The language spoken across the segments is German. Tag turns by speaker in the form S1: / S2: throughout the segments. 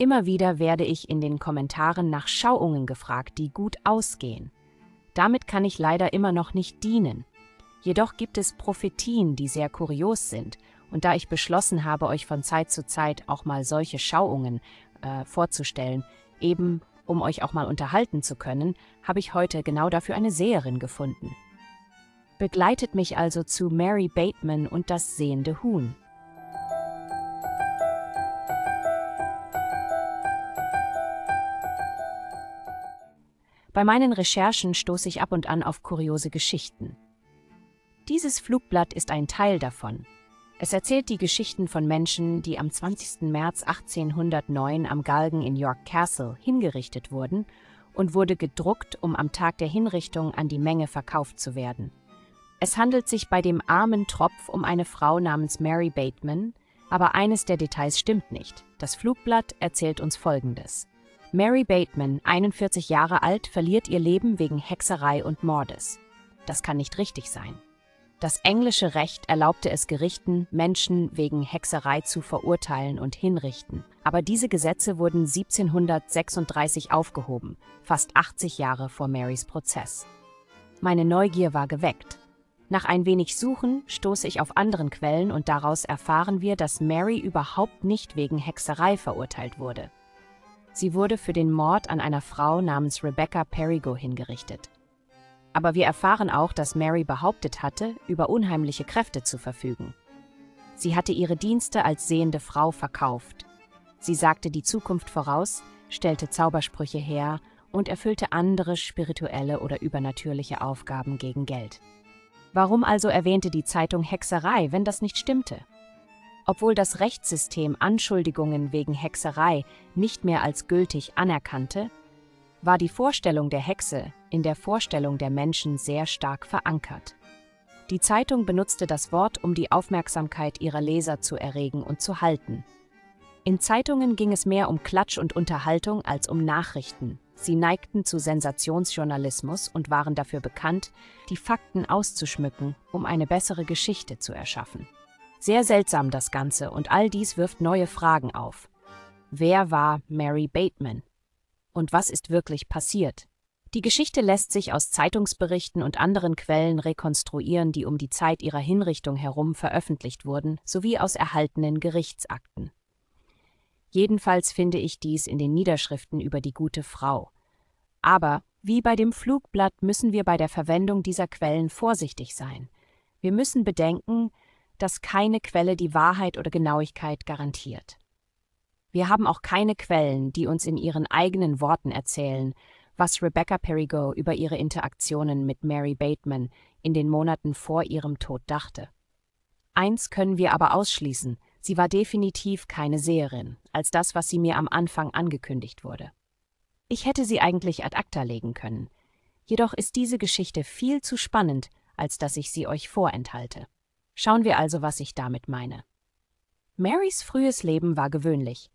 S1: Immer wieder werde ich in den Kommentaren nach Schauungen gefragt, die gut ausgehen. Damit kann ich leider immer noch nicht dienen. Jedoch gibt es Prophetien, die sehr kurios sind, und da ich beschlossen habe, euch von Zeit zu Zeit auch mal solche Schauungen äh, vorzustellen, eben um euch auch mal unterhalten zu können, habe ich heute genau dafür eine Seherin gefunden. Begleitet mich also zu Mary Bateman und das sehende Huhn. Bei meinen Recherchen stoße ich ab und an auf kuriose Geschichten. Dieses Flugblatt ist ein Teil davon. Es erzählt die Geschichten von Menschen, die am 20. März 1809 am Galgen in York Castle hingerichtet wurden und wurde gedruckt, um am Tag der Hinrichtung an die Menge verkauft zu werden. Es handelt sich bei dem armen Tropf um eine Frau namens Mary Bateman, aber eines der Details stimmt nicht. Das Flugblatt erzählt uns Folgendes. Mary Bateman, 41 Jahre alt, verliert ihr Leben wegen Hexerei und Mordes. Das kann nicht richtig sein. Das englische Recht erlaubte es Gerichten, Menschen wegen Hexerei zu verurteilen und hinrichten. Aber diese Gesetze wurden 1736 aufgehoben, fast 80 Jahre vor Marys Prozess. Meine Neugier war geweckt. Nach ein wenig Suchen stoße ich auf anderen Quellen und daraus erfahren wir, dass Mary überhaupt nicht wegen Hexerei verurteilt wurde. Sie wurde für den Mord an einer Frau namens Rebecca Perigo hingerichtet. Aber wir erfahren auch, dass Mary behauptet hatte, über unheimliche Kräfte zu verfügen. Sie hatte ihre Dienste als sehende Frau verkauft. Sie sagte die Zukunft voraus, stellte Zaubersprüche her und erfüllte andere spirituelle oder übernatürliche Aufgaben gegen Geld. Warum also erwähnte die Zeitung Hexerei, wenn das nicht stimmte? Obwohl das Rechtssystem Anschuldigungen wegen Hexerei nicht mehr als gültig anerkannte, war die Vorstellung der Hexe in der Vorstellung der Menschen sehr stark verankert. Die Zeitung benutzte das Wort, um die Aufmerksamkeit ihrer Leser zu erregen und zu halten. In Zeitungen ging es mehr um Klatsch und Unterhaltung als um Nachrichten. Sie neigten zu Sensationsjournalismus und waren dafür bekannt, die Fakten auszuschmücken, um eine bessere Geschichte zu erschaffen. Sehr seltsam das Ganze und all dies wirft neue Fragen auf. Wer war Mary Bateman? Und was ist wirklich passiert? Die Geschichte lässt sich aus Zeitungsberichten und anderen Quellen rekonstruieren, die um die Zeit ihrer Hinrichtung herum veröffentlicht wurden, sowie aus erhaltenen Gerichtsakten. Jedenfalls finde ich dies in den Niederschriften über die gute Frau. Aber, wie bei dem Flugblatt, müssen wir bei der Verwendung dieser Quellen vorsichtig sein. Wir müssen bedenken, dass keine Quelle die Wahrheit oder Genauigkeit garantiert. Wir haben auch keine Quellen, die uns in ihren eigenen Worten erzählen, was Rebecca Perigo über ihre Interaktionen mit Mary Bateman in den Monaten vor ihrem Tod dachte. Eins können wir aber ausschließen, sie war definitiv keine Seherin, als das, was sie mir am Anfang angekündigt wurde. Ich hätte sie eigentlich ad acta legen können, jedoch ist diese Geschichte viel zu spannend, als dass ich sie euch vorenthalte. Schauen wir also, was ich damit meine. Marys frühes Leben war gewöhnlich.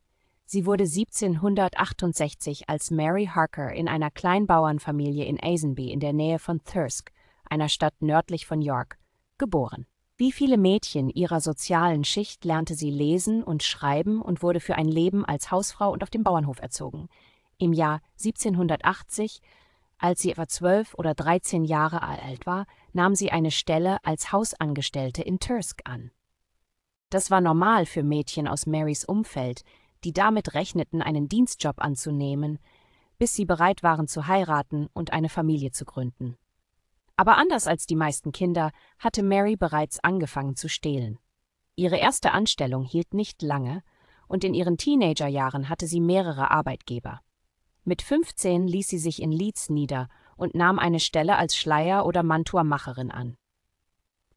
S1: Sie wurde 1768 als Mary Harker in einer Kleinbauernfamilie in Aisenby in der Nähe von Thirsk, einer Stadt nördlich von York, geboren. Wie viele Mädchen ihrer sozialen Schicht lernte sie lesen und schreiben und wurde für ein Leben als Hausfrau und auf dem Bauernhof erzogen. Im Jahr 1780 als sie etwa zwölf oder dreizehn Jahre alt war, nahm sie eine Stelle als Hausangestellte in Tursk an. Das war normal für Mädchen aus Marys Umfeld, die damit rechneten, einen Dienstjob anzunehmen, bis sie bereit waren zu heiraten und eine Familie zu gründen. Aber anders als die meisten Kinder hatte Mary bereits angefangen zu stehlen. Ihre erste Anstellung hielt nicht lange, und in ihren Teenagerjahren hatte sie mehrere Arbeitgeber. Mit 15 ließ sie sich in Leeds nieder und nahm eine Stelle als Schleier- oder mantua an.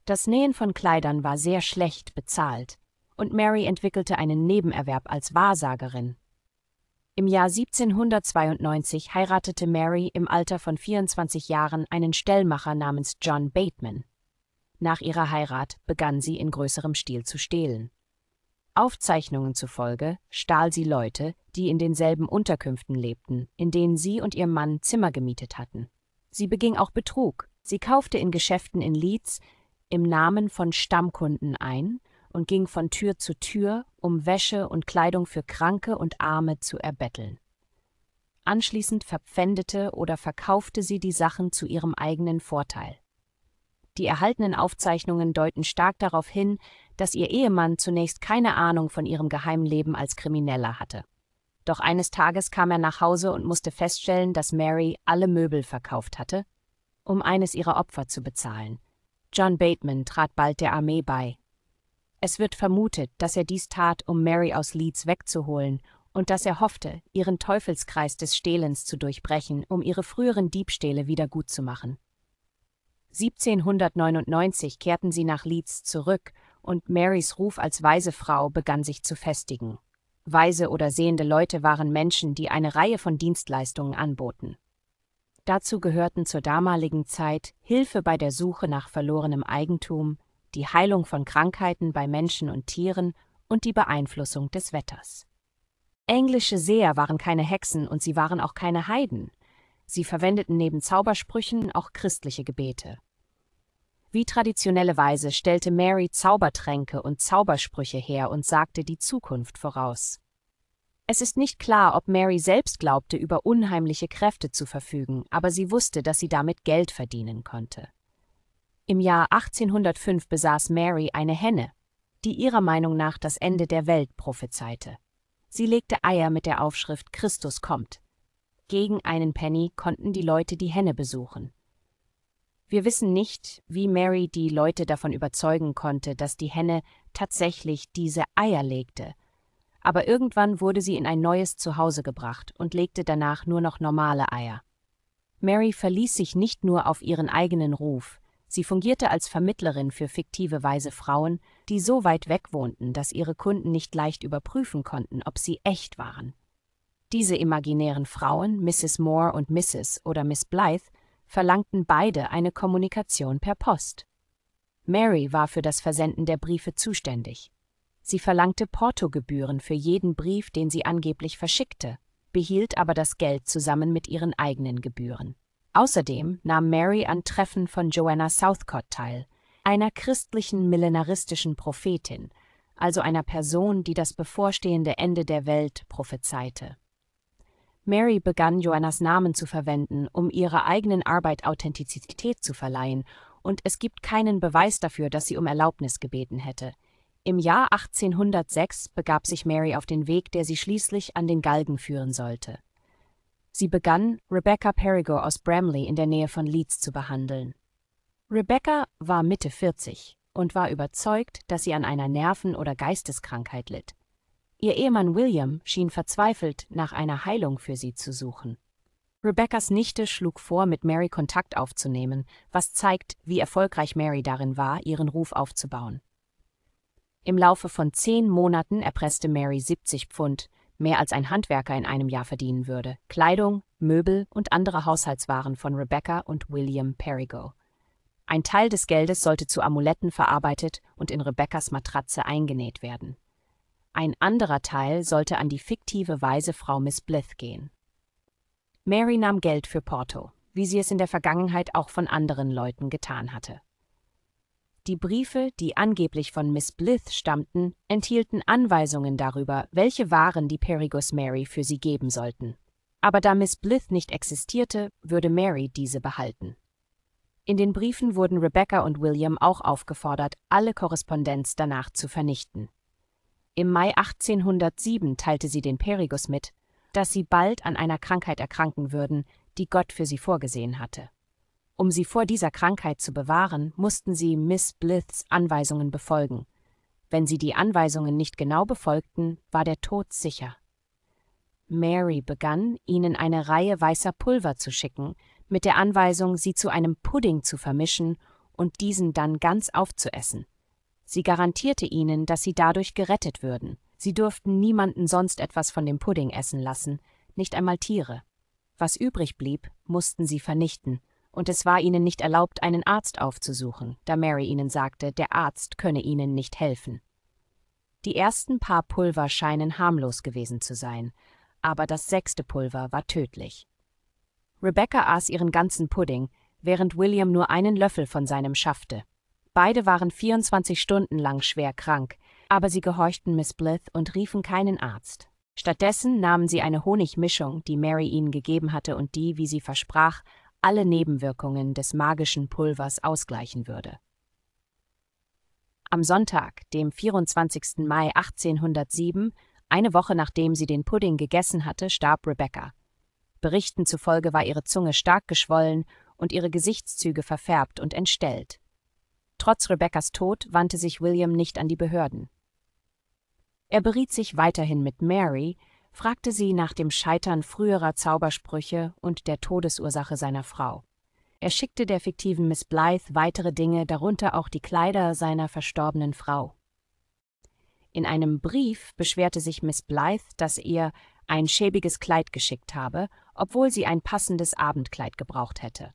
S1: Das Nähen von Kleidern war sehr schlecht bezahlt, und Mary entwickelte einen Nebenerwerb als Wahrsagerin. Im Jahr 1792 heiratete Mary im Alter von 24 Jahren einen Stellmacher namens John Bateman. Nach ihrer Heirat begann sie in größerem Stil zu stehlen. Aufzeichnungen zufolge stahl sie Leute, die in denselben Unterkünften lebten, in denen sie und ihr Mann Zimmer gemietet hatten. Sie beging auch Betrug. Sie kaufte in Geschäften in Leeds im Namen von Stammkunden ein und ging von Tür zu Tür, um Wäsche und Kleidung für Kranke und Arme zu erbetteln. Anschließend verpfändete oder verkaufte sie die Sachen zu ihrem eigenen Vorteil. Die erhaltenen Aufzeichnungen deuten stark darauf hin, dass ihr Ehemann zunächst keine Ahnung von ihrem Geheimleben als Krimineller hatte. Doch eines Tages kam er nach Hause und musste feststellen, dass Mary alle Möbel verkauft hatte, um eines ihrer Opfer zu bezahlen. John Bateman trat bald der Armee bei. Es wird vermutet, dass er dies tat, um Mary aus Leeds wegzuholen und dass er hoffte, ihren Teufelskreis des Stehlens zu durchbrechen, um ihre früheren Diebstähle wieder gut 1799 kehrten sie nach Leeds zurück und Marys Ruf als weise Frau begann sich zu festigen. Weise oder sehende Leute waren Menschen, die eine Reihe von Dienstleistungen anboten. Dazu gehörten zur damaligen Zeit Hilfe bei der Suche nach verlorenem Eigentum, die Heilung von Krankheiten bei Menschen und Tieren und die Beeinflussung des Wetters. Englische Seher waren keine Hexen und sie waren auch keine Heiden. Sie verwendeten neben Zaubersprüchen auch christliche Gebete. Wie traditionelle Weise stellte Mary Zaubertränke und Zaubersprüche her und sagte die Zukunft voraus. Es ist nicht klar, ob Mary selbst glaubte, über unheimliche Kräfte zu verfügen, aber sie wusste, dass sie damit Geld verdienen konnte. Im Jahr 1805 besaß Mary eine Henne, die ihrer Meinung nach das Ende der Welt prophezeite. Sie legte Eier mit der Aufschrift Christus kommt. Gegen einen Penny konnten die Leute die Henne besuchen. Wir wissen nicht, wie Mary die Leute davon überzeugen konnte, dass die Henne tatsächlich diese Eier legte. Aber irgendwann wurde sie in ein neues Zuhause gebracht und legte danach nur noch normale Eier. Mary verließ sich nicht nur auf ihren eigenen Ruf, sie fungierte als Vermittlerin für fiktive weise Frauen, die so weit weg wohnten, dass ihre Kunden nicht leicht überprüfen konnten, ob sie echt waren. Diese imaginären Frauen, Mrs. Moore und Mrs. oder Miss Blythe, verlangten beide eine Kommunikation per Post. Mary war für das Versenden der Briefe zuständig. Sie verlangte Portogebühren für jeden Brief, den sie angeblich verschickte, behielt aber das Geld zusammen mit ihren eigenen Gebühren. Außerdem nahm Mary an Treffen von Joanna Southcott teil, einer christlichen millenaristischen Prophetin, also einer Person, die das bevorstehende Ende der Welt prophezeite. Mary begann Joannas Namen zu verwenden, um ihrer eigenen Arbeit Authentizität zu verleihen, und es gibt keinen Beweis dafür, dass sie um Erlaubnis gebeten hätte. Im Jahr 1806 begab sich Mary auf den Weg, der sie schließlich an den Galgen führen sollte. Sie begann, Rebecca Perigo aus Bramley in der Nähe von Leeds zu behandeln. Rebecca war Mitte 40 und war überzeugt, dass sie an einer Nerven- oder Geisteskrankheit litt. Ihr Ehemann William schien verzweifelt nach einer Heilung für sie zu suchen. Rebeccas Nichte schlug vor, mit Mary Kontakt aufzunehmen, was zeigt, wie erfolgreich Mary darin war, ihren Ruf aufzubauen. Im Laufe von zehn Monaten erpresste Mary 70 Pfund, mehr als ein Handwerker in einem Jahr verdienen würde, Kleidung, Möbel und andere Haushaltswaren von Rebecca und William Perigo. Ein Teil des Geldes sollte zu Amuletten verarbeitet und in Rebeccas Matratze eingenäht werden. Ein anderer Teil sollte an die fiktive weise Frau Miss Blith gehen. Mary nahm Geld für Porto, wie sie es in der Vergangenheit auch von anderen Leuten getan hatte. Die Briefe, die angeblich von Miss Blith stammten, enthielten Anweisungen darüber, welche Waren die Perigos Mary für sie geben sollten. Aber da Miss Blith nicht existierte, würde Mary diese behalten. In den Briefen wurden Rebecca und William auch aufgefordert, alle Korrespondenz danach zu vernichten. Im Mai 1807 teilte sie den Perigus mit, dass sie bald an einer Krankheit erkranken würden, die Gott für sie vorgesehen hatte. Um sie vor dieser Krankheit zu bewahren, mussten sie Miss Bliths Anweisungen befolgen. Wenn sie die Anweisungen nicht genau befolgten, war der Tod sicher. Mary begann, ihnen eine Reihe weißer Pulver zu schicken, mit der Anweisung, sie zu einem Pudding zu vermischen und diesen dann ganz aufzuessen. Sie garantierte ihnen, dass sie dadurch gerettet würden. Sie durften niemanden sonst etwas von dem Pudding essen lassen, nicht einmal Tiere. Was übrig blieb, mussten sie vernichten, und es war ihnen nicht erlaubt, einen Arzt aufzusuchen, da Mary ihnen sagte, der Arzt könne ihnen nicht helfen. Die ersten paar Pulver scheinen harmlos gewesen zu sein, aber das sechste Pulver war tödlich. Rebecca aß ihren ganzen Pudding, während William nur einen Löffel von seinem schaffte. Beide waren 24 Stunden lang schwer krank, aber sie gehorchten Miss Blith und riefen keinen Arzt. Stattdessen nahmen sie eine Honigmischung, die Mary ihnen gegeben hatte und die, wie sie versprach, alle Nebenwirkungen des magischen Pulvers ausgleichen würde. Am Sonntag, dem 24. Mai 1807, eine Woche nachdem sie den Pudding gegessen hatte, starb Rebecca. Berichten zufolge war ihre Zunge stark geschwollen und ihre Gesichtszüge verfärbt und entstellt. Trotz Rebeccas Tod wandte sich William nicht an die Behörden. Er beriet sich weiterhin mit Mary, fragte sie nach dem Scheitern früherer Zaubersprüche und der Todesursache seiner Frau. Er schickte der fiktiven Miss Blythe weitere Dinge, darunter auch die Kleider seiner verstorbenen Frau. In einem Brief beschwerte sich Miss Blythe, dass er ein schäbiges Kleid geschickt habe, obwohl sie ein passendes Abendkleid gebraucht hätte.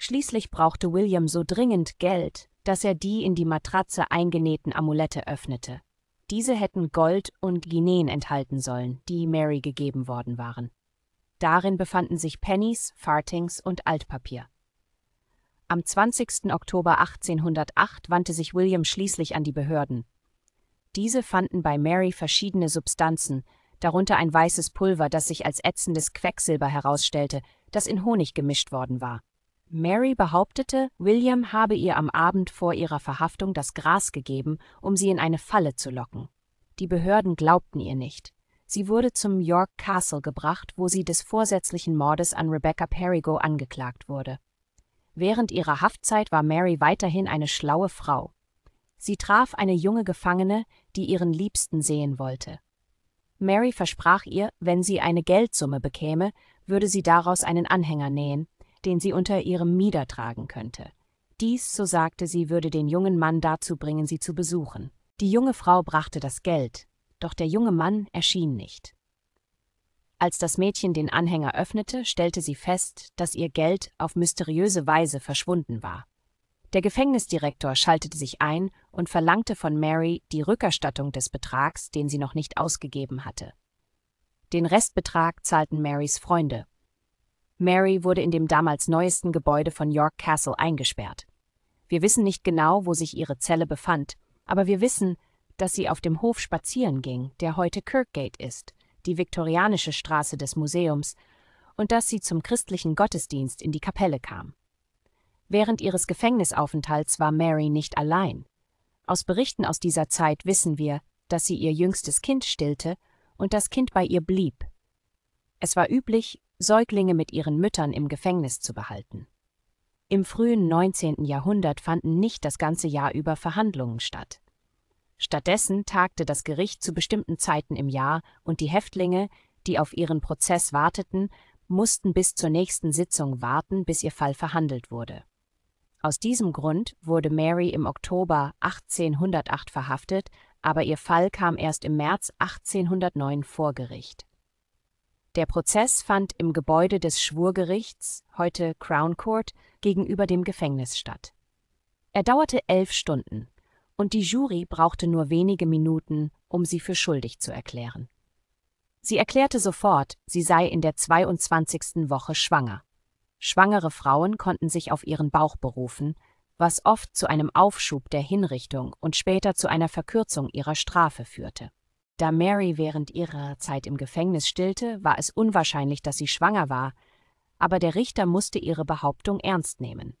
S1: Schließlich brauchte William so dringend Geld, dass er die in die Matratze eingenähten Amulette öffnete. Diese hätten Gold und Guineen enthalten sollen, die Mary gegeben worden waren. Darin befanden sich Pennies, Fartings und Altpapier. Am 20. Oktober 1808 wandte sich William schließlich an die Behörden. Diese fanden bei Mary verschiedene Substanzen, darunter ein weißes Pulver, das sich als ätzendes Quecksilber herausstellte, das in Honig gemischt worden war. Mary behauptete, William habe ihr am Abend vor ihrer Verhaftung das Gras gegeben, um sie in eine Falle zu locken. Die Behörden glaubten ihr nicht. Sie wurde zum York Castle gebracht, wo sie des vorsätzlichen Mordes an Rebecca Perigo angeklagt wurde. Während ihrer Haftzeit war Mary weiterhin eine schlaue Frau. Sie traf eine junge Gefangene, die ihren Liebsten sehen wollte. Mary versprach ihr, wenn sie eine Geldsumme bekäme, würde sie daraus einen Anhänger nähen, den sie unter ihrem Mieder tragen könnte. Dies, so sagte sie, würde den jungen Mann dazu bringen, sie zu besuchen. Die junge Frau brachte das Geld, doch der junge Mann erschien nicht. Als das Mädchen den Anhänger öffnete, stellte sie fest, dass ihr Geld auf mysteriöse Weise verschwunden war. Der Gefängnisdirektor schaltete sich ein und verlangte von Mary die Rückerstattung des Betrags, den sie noch nicht ausgegeben hatte. Den Restbetrag zahlten Marys Freunde Mary wurde in dem damals neuesten Gebäude von York Castle eingesperrt. Wir wissen nicht genau, wo sich ihre Zelle befand, aber wir wissen, dass sie auf dem Hof spazieren ging, der heute Kirkgate ist, die viktorianische Straße des Museums, und dass sie zum christlichen Gottesdienst in die Kapelle kam. Während ihres Gefängnisaufenthalts war Mary nicht allein. Aus Berichten aus dieser Zeit wissen wir, dass sie ihr jüngstes Kind stillte und das Kind bei ihr blieb. Es war üblich, Säuglinge mit ihren Müttern im Gefängnis zu behalten. Im frühen 19. Jahrhundert fanden nicht das ganze Jahr über Verhandlungen statt. Stattdessen tagte das Gericht zu bestimmten Zeiten im Jahr und die Häftlinge, die auf ihren Prozess warteten, mussten bis zur nächsten Sitzung warten, bis ihr Fall verhandelt wurde. Aus diesem Grund wurde Mary im Oktober 1808 verhaftet, aber ihr Fall kam erst im März 1809 vor Gericht. Der Prozess fand im Gebäude des Schwurgerichts, heute Crown Court, gegenüber dem Gefängnis statt. Er dauerte elf Stunden und die Jury brauchte nur wenige Minuten, um sie für schuldig zu erklären. Sie erklärte sofort, sie sei in der 22. Woche schwanger. Schwangere Frauen konnten sich auf ihren Bauch berufen, was oft zu einem Aufschub der Hinrichtung und später zu einer Verkürzung ihrer Strafe führte. Da Mary während ihrer Zeit im Gefängnis stillte, war es unwahrscheinlich, dass sie schwanger war, aber der Richter musste ihre Behauptung ernst nehmen.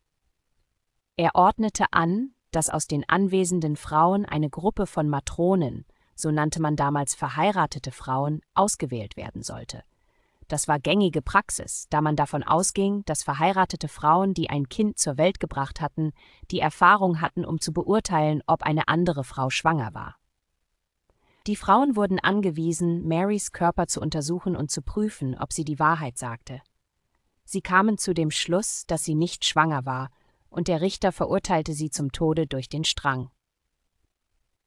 S1: Er ordnete an, dass aus den anwesenden Frauen eine Gruppe von Matronen, so nannte man damals verheiratete Frauen, ausgewählt werden sollte. Das war gängige Praxis, da man davon ausging, dass verheiratete Frauen, die ein Kind zur Welt gebracht hatten, die Erfahrung hatten, um zu beurteilen, ob eine andere Frau schwanger war. Die Frauen wurden angewiesen, Marys Körper zu untersuchen und zu prüfen, ob sie die Wahrheit sagte. Sie kamen zu dem Schluss, dass sie nicht schwanger war, und der Richter verurteilte sie zum Tode durch den Strang.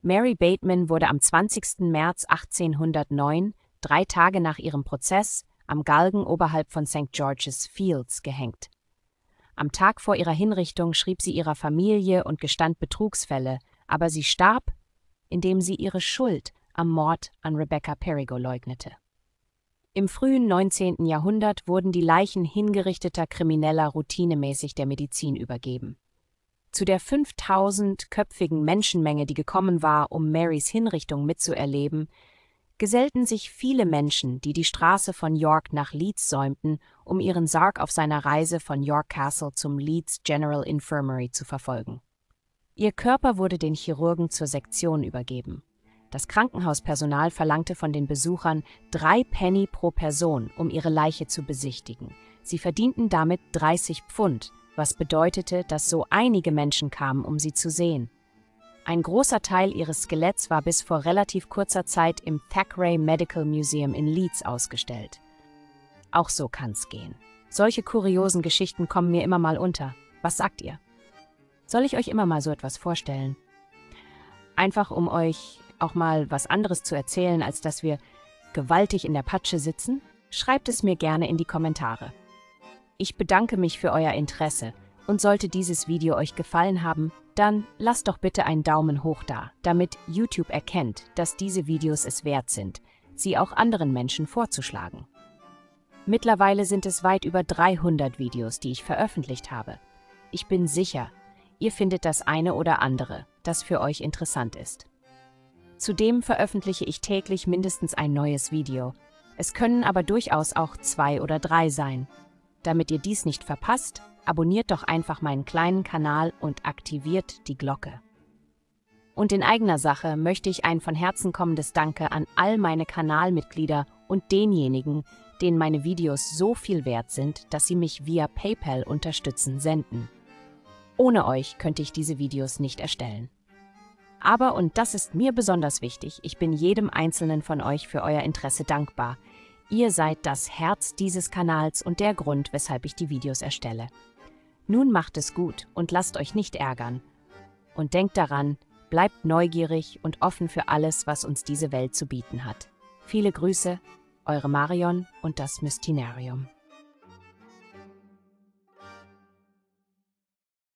S1: Mary Bateman wurde am 20. März 1809, drei Tage nach ihrem Prozess, am Galgen oberhalb von St. George's Fields gehängt. Am Tag vor ihrer Hinrichtung schrieb sie ihrer Familie und gestand Betrugsfälle, aber sie starb, indem sie ihre Schuld am Mord an Rebecca Perigo leugnete. Im frühen 19. Jahrhundert wurden die Leichen hingerichteter Krimineller routinemäßig der Medizin übergeben. Zu der 5000-köpfigen Menschenmenge, die gekommen war, um Marys Hinrichtung mitzuerleben, gesellten sich viele Menschen, die die Straße von York nach Leeds säumten, um ihren Sarg auf seiner Reise von York Castle zum Leeds General Infirmary zu verfolgen. Ihr Körper wurde den Chirurgen zur Sektion übergeben. Das Krankenhauspersonal verlangte von den Besuchern drei Penny pro Person, um ihre Leiche zu besichtigen. Sie verdienten damit 30 Pfund, was bedeutete, dass so einige Menschen kamen, um sie zu sehen. Ein großer Teil ihres Skeletts war bis vor relativ kurzer Zeit im Thackeray Medical Museum in Leeds ausgestellt. Auch so kann's gehen. Solche kuriosen Geschichten kommen mir immer mal unter. Was sagt ihr? Soll ich euch immer mal so etwas vorstellen? Einfach um euch auch mal was anderes zu erzählen, als dass wir gewaltig in der Patsche sitzen? Schreibt es mir gerne in die Kommentare. Ich bedanke mich für euer Interesse und sollte dieses Video euch gefallen haben, dann lasst doch bitte einen Daumen hoch da, damit YouTube erkennt, dass diese Videos es wert sind, sie auch anderen Menschen vorzuschlagen. Mittlerweile sind es weit über 300 Videos, die ich veröffentlicht habe. Ich bin sicher, ihr findet das eine oder andere, das für euch interessant ist. Zudem veröffentliche ich täglich mindestens ein neues Video. Es können aber durchaus auch zwei oder drei sein. Damit ihr dies nicht verpasst, abonniert doch einfach meinen kleinen Kanal und aktiviert die Glocke. Und in eigener Sache möchte ich ein von Herzen kommendes Danke an all meine Kanalmitglieder und denjenigen, denen meine Videos so viel wert sind, dass sie mich via PayPal unterstützen senden. Ohne euch könnte ich diese Videos nicht erstellen. Aber, und das ist mir besonders wichtig, ich bin jedem Einzelnen von euch für euer Interesse dankbar. Ihr seid das Herz dieses Kanals und der Grund, weshalb ich die Videos erstelle. Nun macht es gut und lasst euch nicht ärgern. Und denkt daran, bleibt neugierig und offen für alles, was uns diese Welt zu bieten hat. Viele Grüße, eure Marion und das Mystinarium.